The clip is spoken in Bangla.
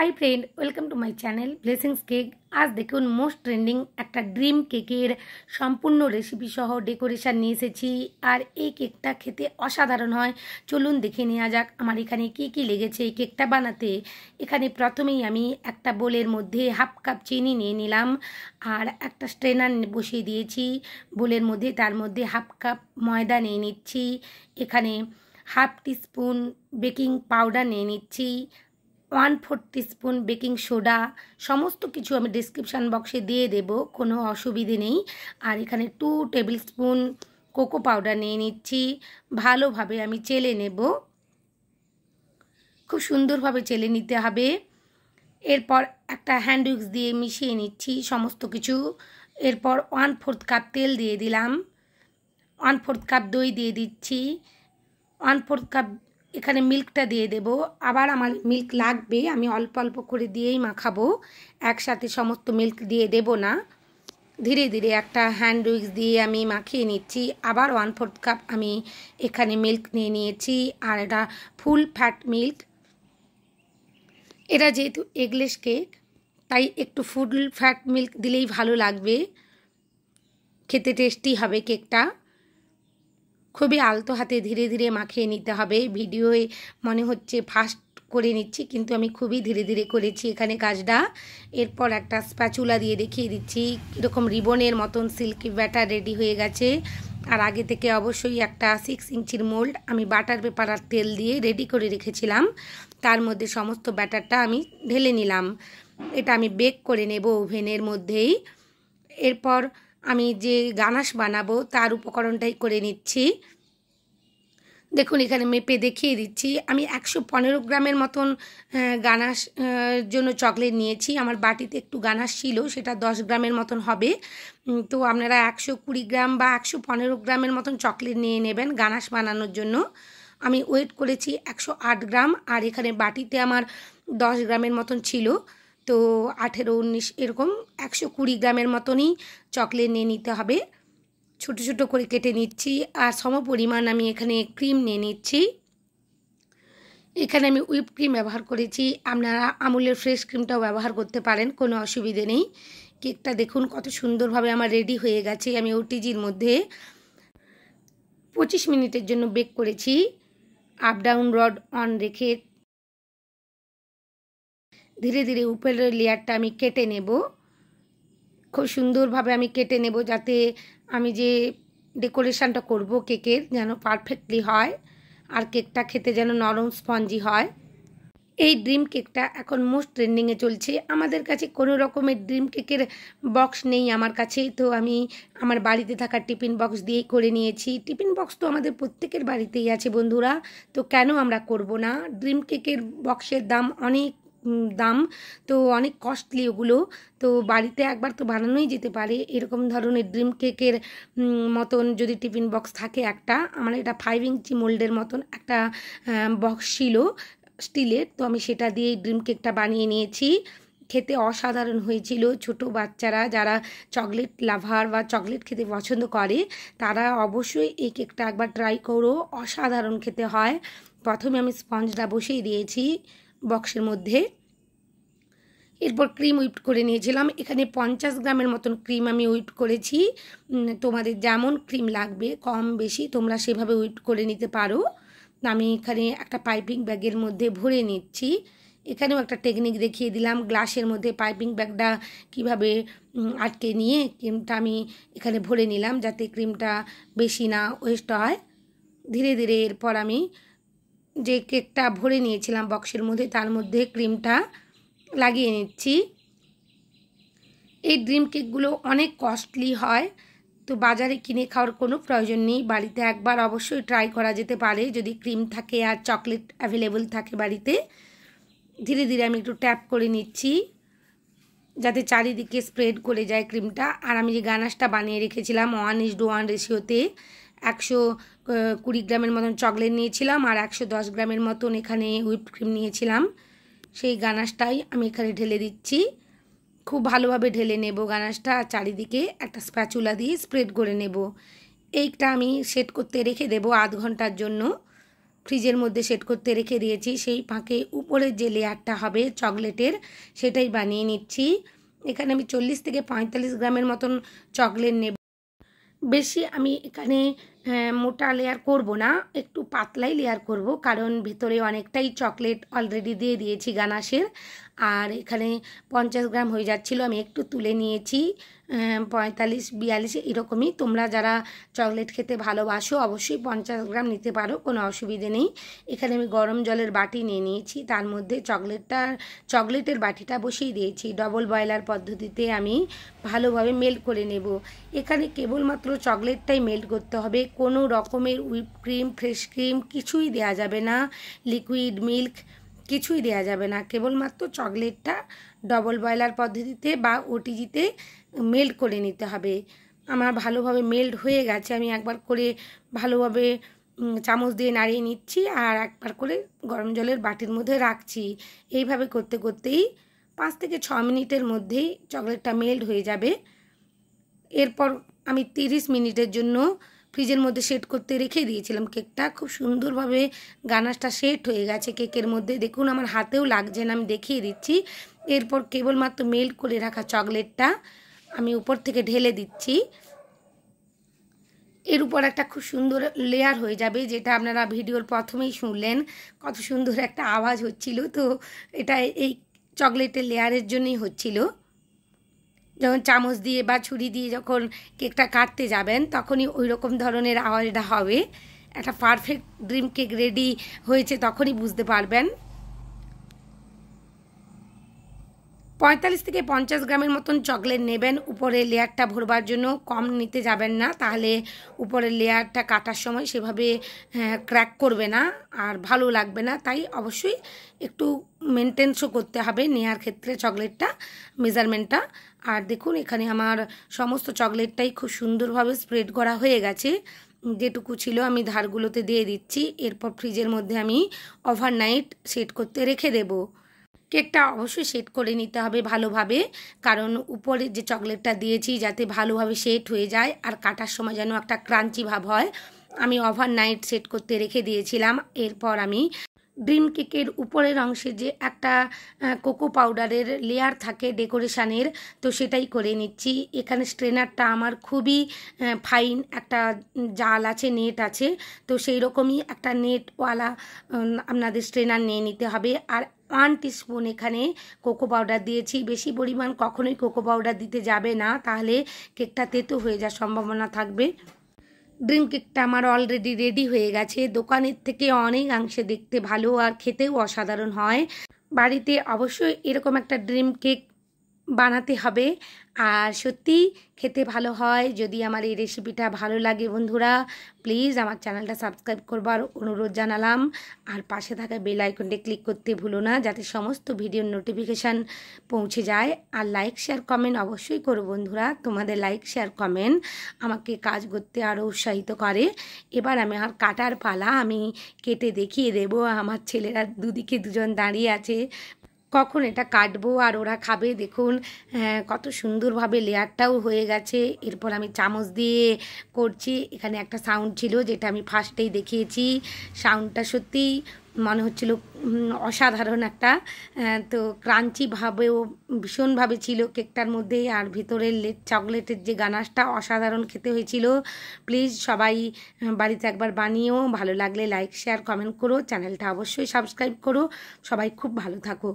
high friend welcome to my channel blessings cake আজ দেখুন মোস্ট ট্রেন্ডিং একটা ড্রিম কেকের সম্পূর্ণ রেসিপি সহ ডেকোরেশান নিয়ে এসেছি আর এই কেকটা খেতে অসাধারণ হয় চলুন দেখে নেওয়া যাক আমার এখানে কি কি লেগেছে এই কেকটা বানাতে এখানে প্রথমেই আমি একটা বোলের মধ্যে হাফ কাপ চিনি নিয়ে নিলাম আর একটা স্ট্রেনার বসিয়ে দিয়েছি বোলের মধ্যে তার মধ্যে হাফ কাপ ময়দা নিয়ে নিচ্ছি এখানে হাফ টিস্পুন বেকিং পাউডার নিয়ে নিচ্ছি one four spoon baking soda সমস্ত কিছু আমি ডিসক্রিপশান বক্সে দিয়ে দেব কোনো অসুবিধে নেই আর এখানে two tablespoon cocoa powder নিয়ে নিচ্ছি ভালোভাবে আমি চেলে নেব খুব সুন্দরভাবে চেলে নিতে হবে এরপর একটা হ্যান্ড উইক্স দিয়ে মিশিয়ে নিচ্ছি সমস্ত কিছু এরপর ওয়ান ফোর্থ কাপ তেল দিয়ে দিলাম ওয়ান ফোর্থ কাপ দই দিয়ে দিচ্ছি ওয়ান ফোর্থ কাপ এখানে মিল্কটা দিয়ে দেব আবার আমার মিল্ক লাগবে আমি অল্প অল্প করে দিয়েই মাখাবো একসাথে সমস্ত মিল্ক দিয়ে দেব না ধীরে ধীরে একটা হ্যান্ড উইক্স দিয়ে আমি মাখিয়ে নিচ্ছি আবার ওয়ান ফোর্থ কাপ আমি এখানে মিল্ক নিয়ে নিয়েছি আর এটা ফুল ফ্যাট মিল্ক এটা যেহেতু এগলেস কেক তাই একটু ফুল ফ্যাট মিল্ক দিলেই ভালো লাগবে খেতে টেস্টি হবে কেকটা খুবই আলতো হাতে ধীরে ধীরে মাখিয়ে নিতে হবে ভিডিওয়ে মনে হচ্ছে ফাস্ট করে নিচ্ছি কিন্তু আমি খুবই ধীরে ধীরে করেছি এখানে কাজটা এরপর একটা স্প্যাচুলা দিয়ে দেখিয়ে দিচ্ছি এরকম রিবনের মতন সিল্কি ব্যাটার রেডি হয়ে গেছে আর আগে থেকে অবশ্যই একটা সিক্স ইঞ্চির মোল্ড আমি বাটার পেপার আর তেল দিয়ে রেডি করে রেখেছিলাম তার মধ্যে সমস্ত ব্যাটারটা আমি ঢেলে নিলাম এটা আমি বেক করে নেব ওভেনের মধ্যেই এরপর আমি যে গানাস বানাবো তার উপকরণটাই করে নিচ্ছি দেখুন এখানে মেপে দেখিয়ে দিচ্ছি আমি একশো পনেরো গ্রামের মতন গানাস জন্য চকলেট নিয়েছি আমার বাটিতে একটু গানাস ছিল সেটা দশ গ্রামের মতন হবে তো আপনারা একশো কুড়ি গ্রাম বা একশো পনেরো গ্রামের মতন চকলেট নিয়ে নেবেন গানাশ বানানোর জন্য আমি ওয়েট করেছি একশো আট গ্রাম আর এখানে বাটিতে আমার দশ গ্রামের মতন ছিল তো আঠেরো উনিশ এরকম একশো কুড়ি গ্রামের মতনই চকলেট নিয়ে নিতে হবে ছোট ছোট করে কেটে নিচ্ছি আর সম পরিমাণ আমি এখানে ক্রিম নিয়ে নিচ্ছি এখানে আমি হুইপ ক্রিম ব্যবহার করেছি আপনারা আমুলের ফ্রেশ ক্রিমটাও ব্যবহার করতে পারেন কোনো অসুবিধে নেই কেকটা দেখুন কত সুন্দরভাবে আমার রেডি হয়ে গেছে আমি ওটিজির মধ্যে পঁচিশ মিনিটের জন্য বেক করেছি আপ ডাউন রড অন রেখে ধীরে ধীরে উপরের লেয়ারটা আমি কেটে নেব খুব সুন্দরভাবে আমি কেটে নেব যাতে আমি যে ডেকোরেশানটা করব কেকের যেন পারফেক্টলি হয় আর কেকটা খেতে যেন নরম স্পঞ্জি হয় এই ড্রিম কেকটা এখন মোস্ট ট্রেন্ডিংয়ে চলছে আমাদের কাছে কোনো রকমের ড্রিম কেকের বক্স নেই আমার কাছে তো আমি আমার বাড়িতে থাকা টিফিন বক্স দিয়েই করে নিয়েছি টিফিন বক্স তো আমাদের প্রত্যেকের বাড়িতেই আছে বন্ধুরা তো কেন আমরা করব না ড্রিম কেকের বক্সের দাম অনেক দাম তো অনেক কস্টলি ওগুলো তো বাড়িতে একবার তো বানানোই যেতে পারে এরকম ধরনের ড্রিম কেকের মতন যদি টিফিন বক্স থাকে একটা আমার এটা ফাইভ ইঞ্চি মোল্ডের মতন একটা বক্স ছিল স্টিলের তো আমি সেটা দিয়েই ড্রিম কেকটা বানিয়ে নিয়েছি খেতে অসাধারণ হয়েছিল ছোট বাচ্চারা যারা চকলেট লাভার বা চকলেট খেতে পছন্দ করে তারা অবশ্যই এই কেকটা একবার ট্রাই করো অসাধারণ খেতে হয় প্রথমে আমি স্পঞ্জটা বসিয়ে দিয়েছি বক্সের মধ্যে এরপর ক্রিম উইপ্ট করে নিয়েছিলাম এখানে পঞ্চাশ গ্রামের মতন ক্রিম আমি উইপ্ট করেছি তোমাদের যেমন ক্রিম লাগবে কম বেশি তোমরা সেভাবে উইপ্ট করে নিতে পারো আমি এখানে একটা পাইপিং ব্যাগের মধ্যে ভরে নিচ্ছি এখানেও একটা টেকনিক দেখিয়ে দিলাম গ্লাসের মধ্যে পাইপিং ব্যাগটা কিভাবে আটকে নিয়ে ক্রিমটা আমি এখানে ভরে নিলাম যাতে ক্রিমটা বেশি না ওয়েস্ট হয় ধীরে ধীরে এরপর আমি যে কেকটা ভরে নিয়েছিলাম বক্সের মধ্যে তার মধ্যে ক্রিমটা লাগিয়ে নিচ্ছি এই ড্রিম কেকগুলো অনেক কস্টলি হয় তো বাজারে কিনে খাওয়ার কোনো প্রয়োজন নেই বাড়িতে একবার অবশ্যই ট্রাই করা যেতে পারে যদি ক্রিম থাকে আর চকলেট অ্যাভেলেবল থাকে বাড়িতে ধীরে ধীরে আমি একটু ট্যাপ করে নিচ্ছি যাতে চারিদিকে স্প্রেড করে যায় ক্রিমটা আর আমি যে গানাসটা বানিয়ে রেখেছিলাম ওয়ান ইস ডু ওয়ান রেশিওতে একশো কুড়ি গ্রামের মতন চকলেট নিয়েছিলাম আর একশো দশ গ্রামের মতন এখানে হুইপ ক্রিম নিয়েছিলাম সেই গানাসটাই আমি এখানে ঢেলে দিচ্ছি খুব ভালোভাবে ঢেলে নেব গানাশটা চারিদিকে একটা স্প্যাচুলা দিয়ে স্প্রেড করে নেব এইটা আমি সেট করতে রেখে দেব আধ ঘন্টার জন্য ফ্রিজের মধ্যে সেট করতে রেখে দিয়েছি সেই ফাঁকে উপরের যে লেয়ারটা হবে চকলেটের সেটাই বানিয়ে নিচ্ছি এখানে আমি চল্লিশ থেকে পঁয়তাল্লিশ গ্রামের মতন চকলেট নেব বেশি আমি এখানে হ্যাঁ, মোটা লেয়ার করব না একটু পাতলাই লেয়ার করব কারণ ভিতরে অনেকটাই চকলেট অলরেডি দিয়ে দিয়েছি গানাশের আর এখানে পঞ্চাশ গ্রাম হয়ে যাচ্ছিলো আমি একটু তুলে নিয়েছি পঁয়তাল্লিশ বিয়াল্লিশ এরকমই তোমরা যারা চকলেট খেতে ভালোবাসো অবশ্যই পঞ্চাশ গ্রাম নিতে পারো কোনো অসুবিধে নেই এখানে আমি গরম জলের বাটি নিয়ে নিয়েছি তার মধ্যে চকলেটটা চকলেটের বাটিটা বসিয়ে দিয়েছি ডবল বয়লার পদ্ধতিতে আমি ভালোভাবে মেল্ট করে নেব এখানে কেবলমাত্র চকলেটটাই মেল্ট করতে হবে কোনো রকমের হুইপ ক্রিম ফ্রেশ ক্রিম কিছুই দেয়া যাবে না লিকুইড মিল্ক কিছুই দেয়া যাবে না কেবলমাত্র চকলেটটা ডবল বয়লার পদ্ধতিতে বা ওটিজিতে মেল্ট করে নিতে হবে আমার ভালোভাবে মেল্ট হয়ে গেছে আমি একবার করে ভালোভাবে চামচ দিয়ে নাড়িয়ে নিচ্ছি আর একবার করে গরম জলের বাটির মধ্যে রাখছি এইভাবে করতে করতেই পাঁচ থেকে ছ মিনিটের মধ্যেই চকলেটটা মেল্ট হয়ে যাবে এরপর আমি তিরিশ মিনিটের জন্য ফ্রিজের মধ্যে সেট করতে রেখে দিয়েছিলাম কেকটা খুব সুন্দরভাবে গানাসটা সেট হয়ে গেছে কেকের মধ্যে দেখুন আমার হাতেও লাগছে না আমি দেখিয়ে দিচ্ছি এরপর কেবলমাত্র মেল্ট করে রাখা চকলেটটা আমি উপর থেকে ঢেলে দিচ্ছি এর উপর একটা খুব সুন্দর লেয়ার হয়ে যাবে যেটা আপনারা ভিডিওর প্রথমেই শুনলেন কত সুন্দর একটা আওয়াজ হচ্ছিল তো এটা এই চকলেটের লেয়ারের জন্যই হচ্ছিল যখন চামচ দিয়ে বা ছুরি দিয়ে যখন কেকটা কাটতে যাবেন তখনই ওই রকম ধরনের আওয়াজটা হবে একটা পারফেক্ট ড্রিম কেক রেডি হয়েছে তখনই বুঝতে পারবেন পঁয়তাল্লিশ থেকে পঞ্চাশ গ্রামের মতন চকলেট নেবেন উপরে লেয়ারটা ভরবার জন্য কম নিতে যাবেন না তাহলে উপরের লেয়ারটা কাটার সময় সেভাবে ক্র্যাক করবে না আর ভালো লাগবে না তাই অবশ্যই একটু মেনটেন্সও করতে হবে নেয়ার ক্ষেত্রে চকলেটটা মেজারমেন্টটা আর দেখুন এখানে আমার সমস্ত চকলেটটাই খুব সুন্দরভাবে স্প্রেড করা হয়ে গেছে যেটুকু ছিল আমি ধারগুলোতে দিয়ে দিচ্ছি এরপর ফ্রিজের মধ্যে আমি ওভারনাইট সেট করতে রেখে দেবো কেকটা অবশ্যই সেট করে নিতে হবে ভালোভাবে কারণ উপরে যে চকলেটটা দিয়েছি যাতে ভালোভাবে সেট হয়ে যায় আর কাটার সময় যেন একটা ক্রাঞ্চি ভাব হয় আমি ওভার নাইট সেট করতে রেখে দিয়েছিলাম এরপর আমি ড্রিম কেকের উপরের অংশে যে একটা কোকো পাউডারের লেয়ার থাকে ডেকোরেশানের তো সেটাই করে নিচ্ছি এখানে স্ট্রেনারটা আমার খুবই ফাইন একটা জাল আছে নেট আছে তো সেই রকমই একটা নেটওয়ালা আপনাদের স্ট্রেনার নিয়ে নিতে হবে আর ওয়ান টিস্পুন এখানে কোকো পাউডার দিয়েছি বেশি পরিমাণ কখনোই কোকো পাউডার দিতে যাবে না তাহলে কেকটা তেতো হয়ে যাওয়ার সম্ভাবনা থাকবে ড্রিম কেকটা আমার অলরেডি রেডি হয়ে গেছে দোকানের থেকে অনেকাংশে দেখতে ভালো আর খেতেও অসাধারণ হয় বাড়িতে অবশ্যই এরকম একটা ড্রিম কেক বানাতে হবে আর সত্যি খেতে ভালো হয় যদি আমার এই রেসিপিটা ভালো লাগে বন্ধুরা প্লিজ আমার চ্যানেলটা সাবস্ক্রাইব করবার অনুরোধ জানালাম আর পাশে থাকা বেল আইকনটি ক্লিক করতে ভুলো না যাতে সমস্ত ভিডিওর নোটিফিকেশান পৌঁছে যায় আর লাইক শেয়ার কমেন্ট অবশ্যই করো বন্ধুরা তোমাদের লাইক শেয়ার কমেন্ট আমাকে কাজ করতে আরও উৎসাহিত করে এবার আমি আর কাটার পালা আমি কেটে দেখিয়ে দেবো আমার ছেলেরা দুদিকে দুজন দাঁড়িয়ে আছে কখন এটা কাটবো আর ওরা খাবে দেখুন হ্যাঁ, কত সুন্দরভাবে লেয়ারটাও হয়ে গেছে এরপর আমি চামচ দিয়ে করছি এখানে একটা সাউন্ড ছিল যেটা আমি ফার্স্টেই দেখিয়েছি সাউন্ডটা সত্যিই মনে হচ্ছিল অসাধারণ একটা হ্যাঁ, তো ক্রাঞ্চিভাবেও ভীষণভাবে ছিল কেকটার মধ্যে আর ভিতরের চকলেটের যে গানাসটা অসাধারণ খেতে হয়েছিল প্লিজ সবাই হ্যাঁ, বাড়িতে একবার বানিয়েও ভালো লাগলে লাইক শেয়ার কমেন্ট করো চ্যানেলটা অবশ্যই সাবস্ক্রাইব করো সবাই খুব ভালো থাকো